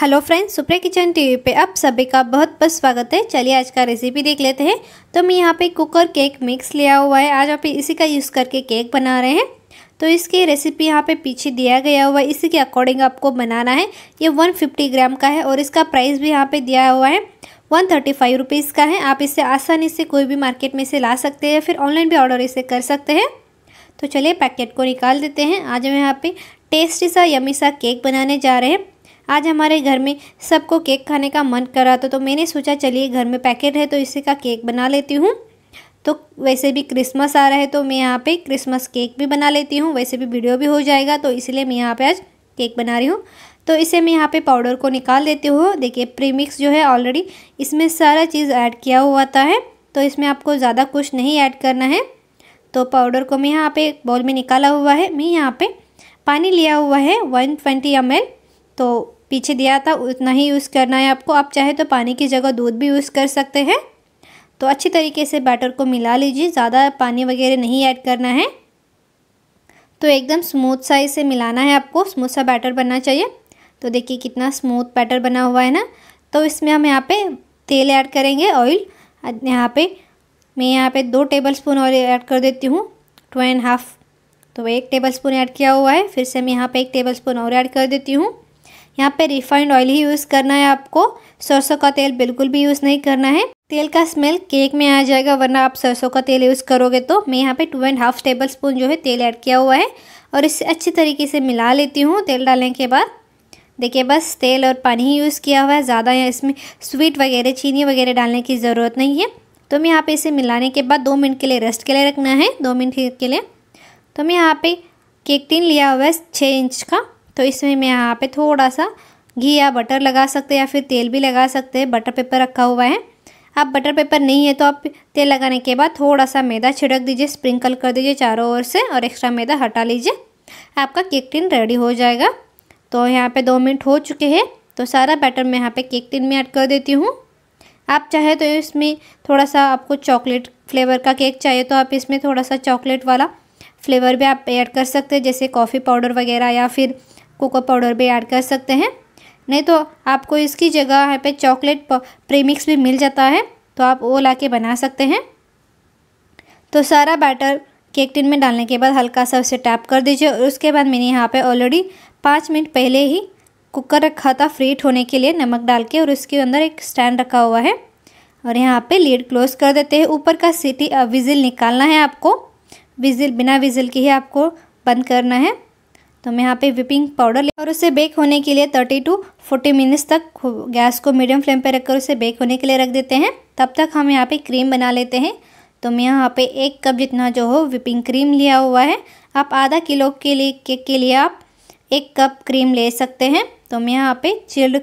hello friends सुप्रे kitchen TV पे आप सभी का बहुत बहुत स्वागत है चलिए आज का रेसिपी देख लेते हैं तो मैं यहाँ पे कुकर केक मिक्स लिया हुआ है आज आप इसी का यूज़ करके केक बना रहे हैं तो इसकी रेसिपी यहाँ पे पीछे दिया गया हुआ है इसी के अकॉर्डिंग आपको बनाना है ये 150 ग्राम का है और इसका प्राइस भी यहाँ पर दिया हुआ है वन थर्टी फाइव रुपीज़ का है आप इसे आसानी से कोई भी मार्केट में से ला सकते हैं फिर ऑनलाइन भी ऑर्डर इसे कर सकते हैं तो चलिए पैकेट को निकाल देते हैं आज हम यहाँ पर टेस्टी सा यमी सा केक बनाने जा रहे हैं आज हमारे घर में सबको केक खाने का मन कर रहा था तो मैंने सोचा चलिए घर में पैकेट है तो इसी का केक बना लेती हूँ तो वैसे भी क्रिसमस आ रहा है तो मैं यहाँ पे क्रिसमस केक भी बना लेती हूँ वैसे भी वीडियो भी हो जाएगा तो इसलिए मैं यहाँ पे आज केक बना रही हूँ तो इसे मैं यहाँ पे पाउडर को निकाल देती हूँ देखिए प्रीमिक्स जो है ऑलरेडी इसमें सारा चीज़ ऐड किया हुआ था है तो इसमें आपको ज़्यादा कुछ नहीं ऐड करना है तो पाउडर को मैं यहाँ पे बॉल में निकाला हुआ है मैं यहाँ पर पानी लिया हुआ है वन ट्वेंटी तो पीछे दिया था उतना ही यूज़ करना है आपको आप चाहे तो पानी की जगह दूध भी यूज़ कर सकते हैं तो अच्छी तरीके से बैटर को मिला लीजिए ज़्यादा पानी वगैरह नहीं ऐड करना है तो एकदम स्मूथ साइज से मिलाना है आपको स्मूथ सा बैटर बनना चाहिए तो देखिए कितना स्मूथ बैटर बना हुआ है ना तो इसमें हम यहाँ पे तेल ऐड करेंगे ऑयल यहाँ पे मैं यहाँ पे दो टेबल स्पून ऑयल ऐड कर देती हूँ टू एंड हाफ तो एक टेबल स्पून ऐड किया हुआ है फिर से मैं यहाँ पे एक टेबल स्पून और ऐड कर देती हूँ यहाँ पे रिफाइंड ऑयल ही यूज़ करना है आपको सरसों का तेल बिल्कुल भी यूज़ नहीं करना है तेल का स्मेल केक में आ जाएगा वरना आप सरसों का तेल यूज़ करोगे तो मैं यहाँ पे two and half tablespoon जो है तेल ऐड किया हुआ है और इसे अच्छे तरीके से मिला लेती हूँ तेल डालने के बाद देखिए बस तेल और पानी ही यूज़ किया हुआ है ज़्यादा इसमें स्वीट वगैरह चीनी वगैरह डालने की ज़रूरत नहीं है तो मैं यहाँ पर इसे मिलाने के बाद दो मिनट के लिए रेस्ट के लिए रखना है दो मिनट के लिए तो मैं यहाँ पर केक टिन लिया हुआ है छः इंच का तो इसमें मैं यहाँ पे थोड़ा सा घी या बटर लगा सकते हैं या फिर तेल भी लगा सकते हैं बटर पेपर रखा हुआ है आप बटर पेपर नहीं है तो आप तेल लगाने के बाद थोड़ा सा मैदा छिड़क दीजिए स्प्रिंकल कर दीजिए चारों ओर से और एक्स्ट्रा मैदा हटा लीजिए आपका केक टिन रेडी हो जाएगा तो यहाँ पर दो मिनट हो चुके हैं तो सारा बैटर मैं यहाँ पर केक टिन में ऐड कर देती हूँ आप चाहे तो इसमें थोड़ा सा आपको चॉकलेट फ्लेवर का केक चाहिए तो आप इसमें थोड़ा सा चॉकलेट वाला फ्लेवर भी आप ऐड कर सकते हैं जैसे कॉफ़ी पाउडर वगैरह या फिर कोको पाउडर भी ऐड कर सकते हैं नहीं तो आपको इसकी जगह यहाँ पे चॉकलेट प्रीमिक्स भी मिल जाता है तो आप वो ला के बना सकते हैं तो सारा बैटर केक टिन में डालने के बाद हल्का सा उसे टैप कर दीजिए और उसके बाद मैंने यहाँ पे ऑलरेडी पाँच मिनट पहले ही कुकर रखा था फ्रीट होने के लिए नमक डाल के और उसके अंदर एक स्टैंड रखा हुआ है और यहाँ पे लीड क्लोज कर देते हैं ऊपर का सीटी विजिल निकालना है आपको विजिल बिना विजिल के ही आपको बंद करना है तो मैं यहाँ पे विपिंग पाउडर लिया और उसे बेक होने के लिए थर्टी टू फोर्टी मिनट्स तक गैस को मीडियम फ्लेम पर रखकर उसे बेक होने के लिए रख देते हैं तब तक हम यहाँ पे क्रीम बना लेते हैं तो मैं यहाँ पे एक कप जितना जो हो विपिंग क्रीम लिया हुआ है आप आधा किलो के लिए केक के लिए आप एक कप क्रीम ले सकते हैं तो मैं यहाँ पे चिल्ड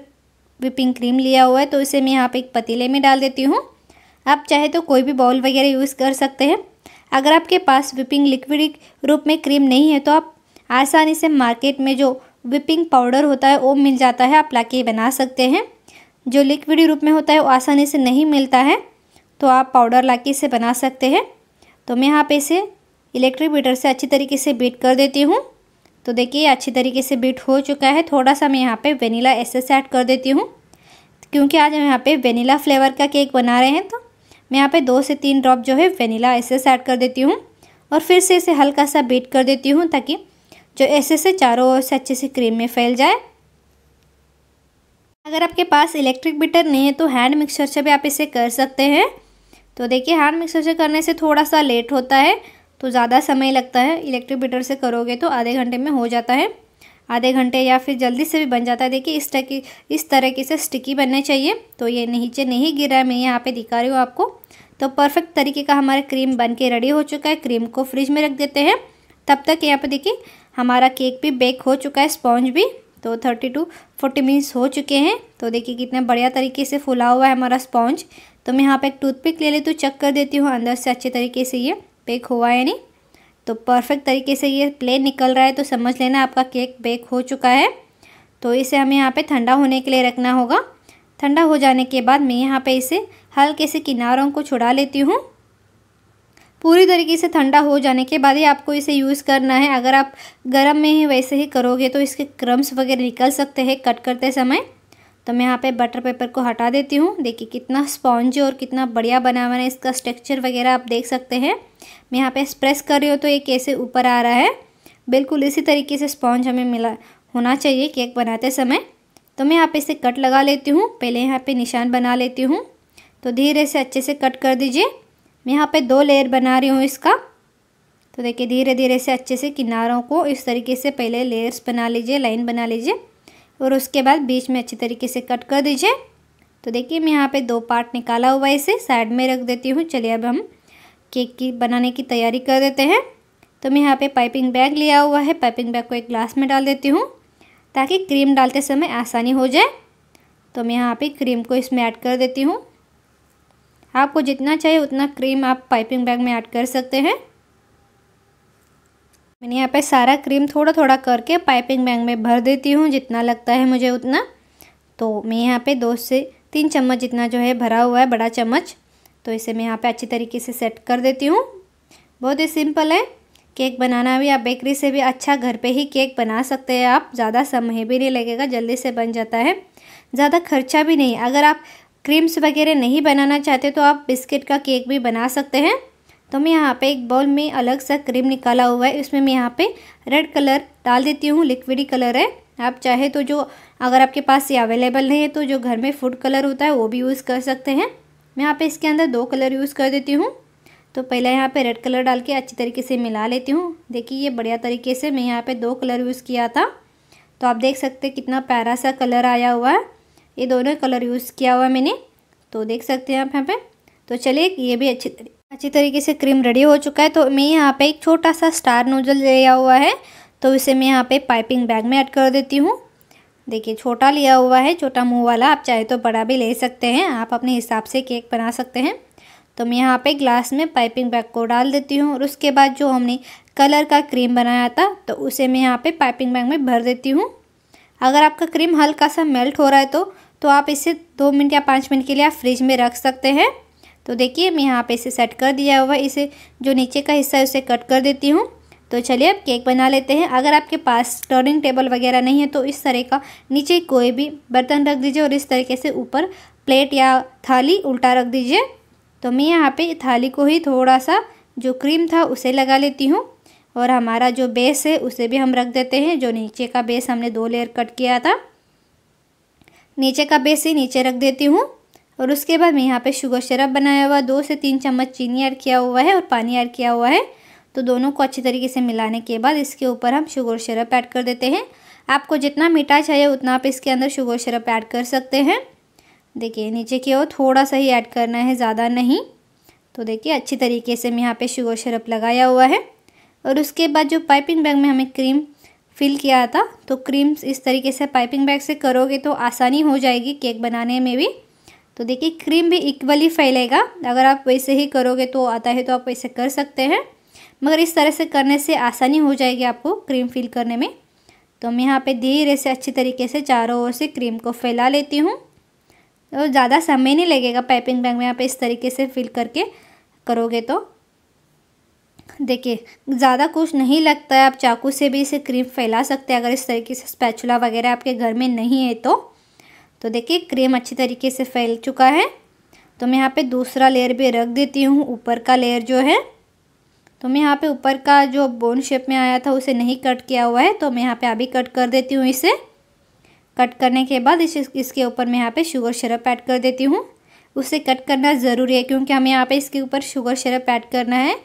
विपिंग क्रीम लिया हुआ है तो इसे मैं यहाँ पे एक पतीले में डाल देती हूँ आप चाहे तो कोई भी बाउल वगैरह यूज़ कर सकते हैं अगर आपके पास विपिंग लिक्विड रूप में क्रीम नहीं है तो आप आसानी से मार्केट में जो विपिंग पाउडर होता है वो मिल जाता है आप लाके बना सकते हैं जो लिक्विड रूप में होता है वो आसानी से नहीं मिलता है तो आप पाउडर ला इसे बना सकते हैं तो मैं यहाँ पे इसे इलेक्ट्रिक बीटर से अच्छी तरीके से बीट कर देती हूँ तो देखिए अच्छी तरीके से बीट हो चुका है थोड़ा सा मैं यहाँ पे वेनीला एसेस ऐड कर देती हूँ क्योंकि आज हम यहाँ पे वेनीला फ्लेवर का केक बना रहे हैं तो मैं यहाँ पे दो से तीन ड्रॉप जो है वेनीला एसेस ऐड कर देती हूँ और फिर से इसे हल्का सा बीट कर देती हूँ ताकि जो ऐसे से चारों ओर से अच्छे से क्रीम में फैल जाए अगर आपके पास इलेक्ट्रिक बीटर नहीं है तो हैंड मिक्सर से भी आप इसे कर सकते हैं तो देखिए हैंड मिक्सर से करने से थोड़ा सा लेट होता है तो ज़्यादा समय लगता है इलेक्ट्रिक बीटर से करोगे तो आधे घंटे में हो जाता है आधे घंटे या फिर जल्दी से भी बन जाता है देखिए इस तरह इस तरह की से स्टिकी बनना चाहिए तो ये नीचे नहीं गिर रहा है मैं यहाँ पे दिखा रही हूँ आपको तो परफेक्ट तरीके का हमारा क्रीम बन के रेडी हो चुका है क्रीम को फ्रिज में रख देते हैं तब तक यहाँ पे देखिए हमारा केक भी बेक हो चुका है स्पॉन्ज भी तो थर्टी टू फोर्टी मिनट्स हो चुके हैं तो देखिए कितना बढ़िया तरीके से फुला हुआ है हमारा स्पॉन्ज तो मैं यहाँ पर एक टूथपिक ले लेती तो हूँ चेक कर देती हूँ अंदर से अच्छे तरीके से ये बेक हुआ है नहीं तो परफेक्ट तरीके से ये प्लेन निकल रहा है तो समझ लेना आपका केक बेक हो चुका है तो इसे हमें यहाँ पे ठंडा होने के लिए रखना होगा ठंडा हो जाने के बाद मैं यहाँ पे इसे हल्के से किनारों को छुड़ा लेती हूँ पूरी तरीके से ठंडा हो जाने के बाद ही आपको इसे यूज़ करना है अगर आप गर्म में ही वैसे ही करोगे तो इसके क्रम्स वगैरह निकल सकते हैं कट करते समय तो मैं यहाँ पे बटर पेपर को हटा देती हूँ देखिए कितना स्पॉन्ज और कितना बढ़िया बना हुआ है इसका स्ट्रक्चर वगैरह आप देख सकते हैं मैं यहाँ पे प्रेस कर रही हूँ तो ये कैसे ऊपर आ रहा है बिल्कुल इसी तरीके से स्पॉन्ज हमें मिला होना चाहिए केक बनाते समय तो मैं यहाँ पे इसे कट लगा लेती हूँ पहले यहाँ पर निशान बना लेती हूँ तो धीरे से अच्छे से कट कर दीजिए मैं यहाँ पे दो लेयर बना रही हूँ इसका तो देखिए धीरे धीरे से अच्छे से किनारों को इस तरीके से पहले लेयर्स बना लीजिए लाइन बना लीजिए और उसके बाद बीच में अच्छी तरीके से कट कर दीजिए तो देखिए मैं यहाँ पे दो पार्ट निकाला हुआ है इसे साइड में रख देती हूँ चलिए अब हम केक की बनाने की तैयारी कर देते हैं तो मैं यहाँ पे पाइपिंग बैग लिया हुआ है पाइपिंग बैग को एक ग्लास में डाल देती हूँ ताकि क्रीम डालते समय आसानी हो जाए तो मैं यहाँ पे क्रीम को इसमें ऐड कर देती हूँ आपको जितना चाहिए उतना क्रीम आप पाइपिंग बैग में ऐड कर सकते हैं मैंने यहाँ पे सारा क्रीम थोड़ा थोड़ा करके पाइपिंग बैग में भर देती हूँ जितना लगता है मुझे उतना तो मैं यहाँ पे दो से तीन चम्मच जितना जो है भरा हुआ है बड़ा चम्मच तो इसे मैं यहाँ पे अच्छी तरीके से सेट कर देती हूँ बहुत ही सिंपल है केक बनाना भी आप बेकरी से भी अच्छा घर पे ही केक बना सकते हैं आप ज़्यादा समय भी नहीं लगेगा जल्दी से बन जाता है ज़्यादा खर्चा भी नहीं अगर आप क्रीम्स वगैरह नहीं बनाना चाहते तो आप बिस्किट का केक भी बना सकते हैं तो मैं यहाँ पे एक बाउल में अलग सा क्रीम निकाला हुआ है इसमें मैं यहाँ पे रेड कलर डाल देती हूँ लिक्विडी कलर है आप चाहे तो जो अगर आपके पास ये अवेलेबल नहीं है तो जो घर में फूड कलर होता है वो भी यूज़ कर सकते हैं मैं यहाँ पे इसके अंदर दो कलर यूज़ कर देती हूँ तो पहले यहाँ पे रेड कलर डाल के अच्छी तरीके से मिला लेती हूँ देखिए ये बढ़िया तरीके से मैं यहाँ पर दो कलर यूज़ किया था तो आप देख सकते कितना प्यारा सा कलर आया हुआ है ये दोनों कलर यूज़ किया हुआ मैंने तो देख सकते हैं आप यहाँ पे तो चलिए ये भी अच्छी अच्छी तरीके से क्रीम रेडी हो चुका है तो मैं यहाँ पे एक छोटा सा स्टार नोजल लिया हुआ है तो इसे मैं यहाँ पे पाइपिंग बैग में ऐड कर देती हूँ देखिए छोटा लिया हुआ है छोटा मुँह वाला आप चाहे तो बड़ा भी ले सकते हैं आप अपने हिसाब से केक बना सकते हैं तो मैं यहाँ पर ग्लास में पाइपिंग बैग को डाल देती हूँ और उसके बाद जो हमने कलर का क्रीम बनाया था तो उसे मैं यहाँ पर पाइपिंग बैग में भर देती हूँ अगर आपका क्रीम हल्का सा मेल्ट हो रहा है तो तो आप इसे दो मिनट या पाँच मिनट के लिए आप फ्रिज में रख सकते हैं तो देखिए मैं यहाँ पे इसे सेट कर दिया हुआ है इसे जो नीचे का हिस्सा है उसे कट कर देती हूँ तो चलिए अब केक बना लेते हैं अगर आपके पास टर्निंग टेबल वगैरह नहीं है तो इस तरह का नीचे कोई भी बर्तन रख दीजिए और इस तरीके से ऊपर प्लेट या थाली उल्टा रख दीजिए तो मैं यहाँ पर थाली को ही थोड़ा सा जो क्रीम था उसे लगा लेती हूँ और हमारा जो बेस है उसे भी हम रख देते हैं जो नीचे का बेस हमने दो लेयर कट किया था नीचे का बेस ही नीचे रख देती हूँ और उसके बाद मैं यहाँ पे शुगर शरब बनाया हुआ दो से तीन चम्मच चीनी ऐड किया हुआ है और पानी ऐड किया हुआ है तो दोनों को अच्छी तरीके से मिलाने के बाद इसके ऊपर हम शुगर शरब ऐड कर देते हैं आपको जितना मीठा चाहिए उतना आप इसके अंदर शुगर शरब ऐड कर सकते हैं देखिए नीचे की ओर थोड़ा सा ही ऐड करना है ज़्यादा नहीं तो देखिए अच्छी तरीके से मैं यहाँ पे शुगर शरप लगाया हुआ है और उसके बाद जो पाइपिंग बैग में हमें क्रीम फिल किया था तो क्रीम्स इस तरीके से पाइपिंग बैग से करोगे तो आसानी हो जाएगी केक बनाने में भी तो देखिए क्रीम भी इक्वली फैलेगा अगर आप वैसे ही करोगे तो आता है तो आप वैसे कर सकते हैं मगर इस तरह से करने से आसानी हो जाएगी आपको क्रीम फिल करने में तो मैं यहाँ पे धीरे से अच्छी तरीके से चारों ओर से क्रीम को फैला लेती हूँ और ज़्यादा समय नहीं लगेगा पाइपिंग बैग में आप इस तरीके से फिल करके करोगे तो देखिए ज़्यादा कुछ नहीं लगता है आप चाकू से भी इसे क्रीम फैला सकते हैं अगर इस तरीके से स्पैचुला वगैरह आपके घर में नहीं है तो तो देखिए क्रीम अच्छी तरीके से फैल चुका है तो मैं यहाँ पे दूसरा लेयर भी रख देती हूँ ऊपर का लेयर जो है तो मैं यहाँ पे ऊपर का जो बोन शेप में आया था उसे नहीं कट किया हुआ है तो मैं यहाँ पे अभी कट कर देती हूँ इसे कट करने के बाद इस इसके ऊपर मैं यहाँ पे शुगर शरप ऐड कर देती हूँ उसे कट करना ज़रूरी है क्योंकि हमें यहाँ पे इसके ऊपर शुगर शरप ऐड करना है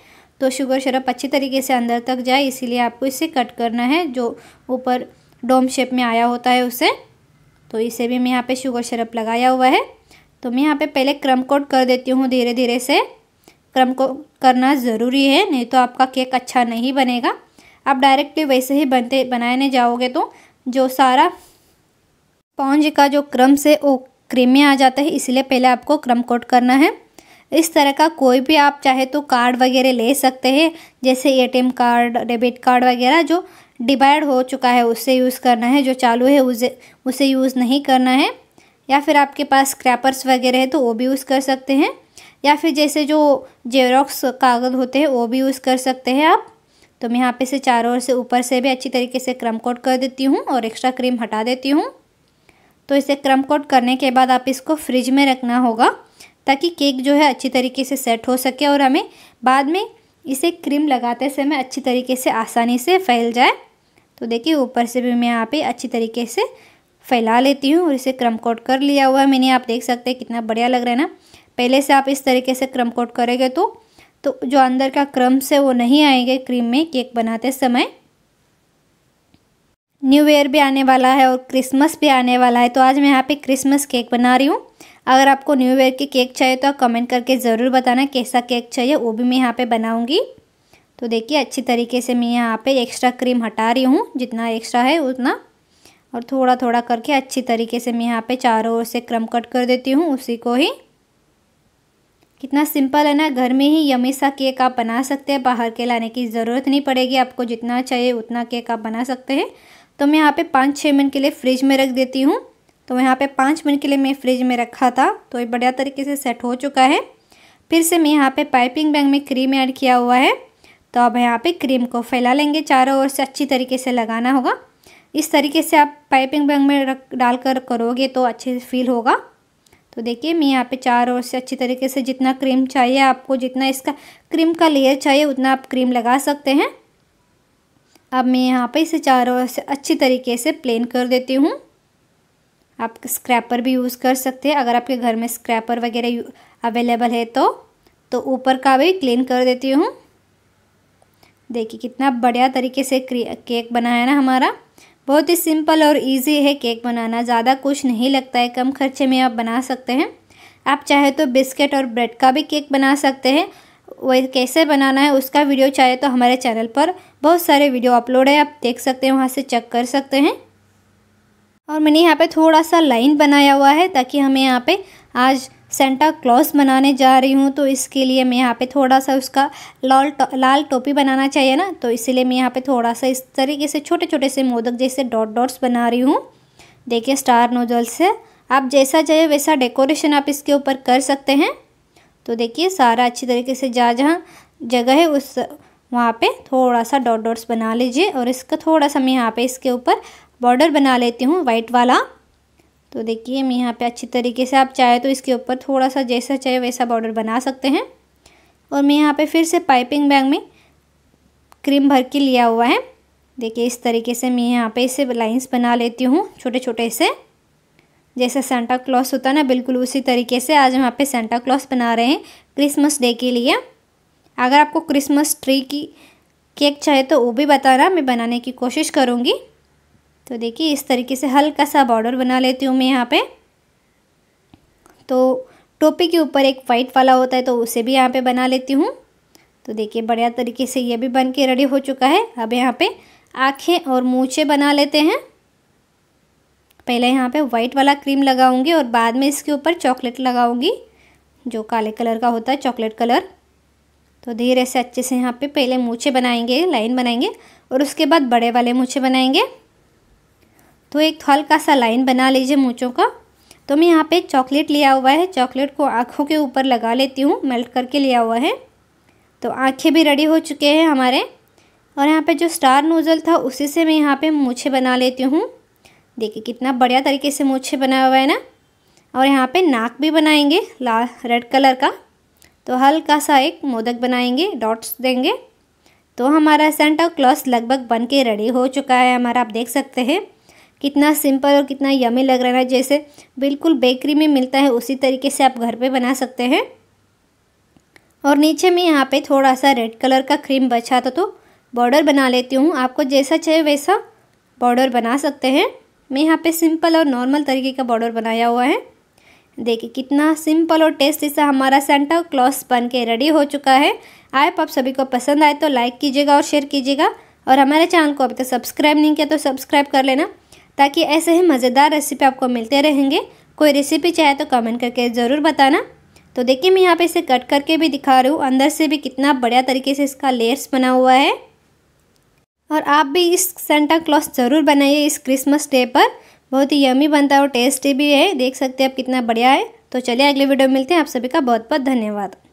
तो शुगर शरप अच्छी तरीके से अंदर तक जाए इसीलिए आपको इसे कट करना है जो ऊपर डोम शेप में आया होता है उसे तो इसे भी मैं यहाँ पे शुगर शरप लगाया हुआ है तो मैं यहाँ पे पहले क्रम कोट कर देती हूँ धीरे धीरे से क्रम को करना ज़रूरी है नहीं तो आपका केक अच्छा नहीं बनेगा आप डायरेक्टली वैसे ही बनते बनाने जाओगे तो जो सारा पौंज का जो क्रम से वो क्रीम में आ जाता है इसलिए पहले आपको क्रम कोट करना है इस तरह का कोई भी आप चाहे तो कार्ड वगैरह ले सकते हैं जैसे एटीएम कार्ड डेबिट कार्ड वगैरह जो डिवाइड हो चुका है उससे यूज़ करना है जो चालू है उसे उसे यूज़ नहीं करना है या फिर आपके पास स्क्रैपर्स वगैरह है तो वो भी यूज़ कर सकते हैं या फिर जैसे जो जेरोक्स कागज़ होते हैं वो भी यूज़ कर सकते हैं आप तो मैं यहाँ पे से चारों ओर से ऊपर से भी अच्छी तरीके से क्रम कोट कर देती हूँ और एक्स्ट्रा क्रीम हटा देती हूँ तो इसे क्रम कोट करने के बाद आप इसको फ्रिज में रखना होगा ताकि केक जो है अच्छी तरीके से सेट हो सके और हमें बाद में इसे क्रीम लगाते समय अच्छी तरीके से आसानी से फैल जाए तो देखिए ऊपर से भी मैं यहाँ पे अच्छी तरीके से फैला लेती हूँ और इसे क्रम कोट कर लिया हुआ है मैंने आप देख सकते हैं कितना बढ़िया लग रहा है ना पहले से आप इस तरीके से क्रम कोट करेंगे तो तो जो अंदर का क्रम्स है वो नहीं आएंगे क्रीम में केक बनाते समय न्यू ईयर भी आने वाला है और क्रिसमस भी आने वाला है तो आज मैं यहाँ पे क्रिसमस केक बना रही हूँ अगर आपको न्यू ईयर के केक चाहिए तो आप कमेंट करके ज़रूर बताना कैसा केक चाहिए वो भी मैं यहाँ पे बनाऊँगी तो देखिए अच्छी तरीके से मैं यहाँ पे एक्स्ट्रा क्रीम हटा रही हूँ जितना एक्स्ट्रा है उतना और थोड़ा थोड़ा करके अच्छी तरीके से मैं यहाँ पर चारों ओर से क्रम कट कर देती हूँ उसी को ही कितना सिंपल है ना घर में ही यमी सा केक आप बना सकते हैं बाहर के लाने की ज़रूरत नहीं पड़ेगी आपको जितना चाहिए उतना केक आप बना सकते हैं तो मैं यहाँ पे पाँच छः मिनट के लिए फ्रिज में रख देती हूँ तो यहाँ पे पाँच मिनट के लिए मैं फ्रिज में रखा था तो ये बढ़िया तरीके से सेट हो चुका है फिर से मैं यहाँ पे पाइपिंग बैग में क्रीम ऐड किया हुआ है तो अब यहाँ पे क्रीम को फैला लेंगे चारों ओर से अच्छी तरीके से लगाना होगा इस तरीके से आप पाइपिंग बैग में रख डालकर करोगे तो अच्छे से फील होगा तो देखिए मैं यहाँ पे चार ओर से अच्छी तरीके से जितना क्रीम चाहिए आपको जितना इसका क्रीम का लेयर चाहिए उतना आप क्रीम लगा सकते हैं अब मैं यहाँ पे इसे चारों ओर से अच्छी तरीके से प्लेन कर देती हूँ आप स्क्रैपर भी यूज़ कर सकते हैं अगर आपके घर में स्क्रैपर वगैरह अवेलेबल है तो तो ऊपर का भी क्लीन कर देती हूँ देखिए कितना बढ़िया तरीके से केक बना है ना हमारा बहुत ही सिंपल और इजी है केक बनाना ज़्यादा कुछ नहीं लगता है कम खर्चे में आप बना सकते हैं आप चाहे तो बिस्किट और ब्रेड का भी केक बना सकते हैं वह कैसे बनाना है उसका वीडियो चाहे तो हमारे चैनल पर बहुत सारे वीडियो अपलोड है आप देख सकते हैं वहाँ से चेक कर सकते हैं और मैंने यहाँ पे थोड़ा सा लाइन बनाया हुआ है ताकि हमें यहाँ पे आज सेंटा क्लॉस बनाने जा रही हूँ तो इसके लिए मैं यहाँ पे थोड़ा सा उसका लाल टो, लाल टोपी बनाना चाहिए ना तो इसीलिए मैं यहाँ पे थोड़ा सा इस तरीके से छोटे छोटे से मोदक जैसे डॉट डॉट्स बना रही हूँ देखिए स्टार नोजल से आप जैसा चाहिए वैसा डेकोरेशन आप इसके ऊपर कर सकते हैं तो देखिए सारा अच्छी तरीके से जहाँ जहाँ जगह है उस वहाँ पे थोड़ा सा डॉट डॉट्स बना लीजिए और इसका थोड़ा सा मैं यहाँ पे इसके ऊपर बॉर्डर बना लेती हूँ वाइट वाला तो देखिए मैं यहाँ पे अच्छी तरीके से आप चाहे तो इसके ऊपर थोड़ा सा जैसा चाहे वैसा बॉर्डर बना सकते हैं और मैं यहाँ पे फिर से पाइपिंग बैग में क्रीम भर के लिया हुआ है देखिए इस तरीके से मैं यहाँ पे इसे लाइंस बना लेती हूँ छोटे छोटे से जैसे सेंटा क्लॉस होता है ना बिल्कुल उसी तरीके से आज हम यहाँ पर सेंटा क्लॉस बना रहे हैं क्रिसमस डे के लिए अगर आपको क्रिसमस ट्री की केक चाहिए तो वो भी बताना मैं बनाने की कोशिश करूँगी तो देखिए इस तरीके से हल्का सा बॉर्डर बना लेती हूँ मैं यहाँ पे तो टोपी के ऊपर एक वाइट वाला होता है तो उसे भी यहाँ पे बना लेती हूँ तो देखिए बढ़िया तरीके से ये भी बन के रेडी हो चुका है अब यहाँ पे आँखें और मूछे बना लेते हैं पहले यहाँ पे वाइट वाला क्रीम लगाऊंगी और बाद में इसके ऊपर चॉकलेट लगाऊंगी जो काले कलर का होता है चॉकलेट कलर तो धीरे से अच्छे से यहाँ पे पहले मूछे बनाएंगे लाइन बनाएंगे और उसके बाद बड़े वाले मूछे बनाएंगे तो एक हल्का सा लाइन बना लीजिए मूँचों का तो मैं यहाँ पे चॉकलेट लिया हुआ है चॉकलेट को आँखों के ऊपर लगा लेती हूँ मेल्ट करके लिया हुआ है तो आँखें भी रेडी हो चुके हैं हमारे और यहाँ पे जो स्टार नोज़ल था उसी से मैं यहाँ पे मूछे बना लेती हूँ देखिए कितना बढ़िया तरीके से मूछे बनाया हुआ है ना और यहाँ पे नाक भी बनाएंगे लाल रेड कलर का तो हल्का सा एक मोदक बनाएंगे डॉट्स देंगे तो हमारा सेंटा क्लॉस लगभग बन के रेडी हो चुका है हमारा आप देख सकते हैं कितना सिंपल और कितना यमी लग रहा है जैसे बिल्कुल बेकरी में मिलता है उसी तरीके से आप घर पे बना सकते हैं और नीचे में यहाँ पे थोड़ा सा रेड कलर का क्रीम बचा था तो बॉर्डर बना लेती हूँ आपको जैसा चाहे वैसा बॉर्डर बना सकते हैं मैं यहाँ पे सिंपल और नॉर्मल तरीके का बॉर्डर बनाया हुआ है देखिए कितना सिंपल और टेस्टी सा हमारा सेंटा क्लॉथ बन के रेडी हो चुका है आए आप सभी को पसंद आए तो लाइक कीजिएगा और शेयर कीजिएगा और हमारे चैनल को अभी तक तो सब्सक्राइब नहीं किया तो सब्सक्राइब कर लेना ताकि ऐसे ही मज़ेदार रेसिपी आपको मिलते रहेंगे कोई रेसिपी चाहे तो कमेंट करके ज़रूर बताना तो देखिए मैं यहाँ पे इसे कट करके भी दिखा रही हूँ अंदर से भी कितना बढ़िया तरीके से इसका लेयर्स बना हुआ है और आप भी इस सेंटा क्लॉथ ज़रूर बनाइए इस क्रिसमस डे पर बहुत ही यमी बनता है और टेस्टी भी है देख सकते हैं आप कितना बढ़िया है तो चलिए अगले वीडियो मिलते हैं आप सभी का बहुत बहुत धन्यवाद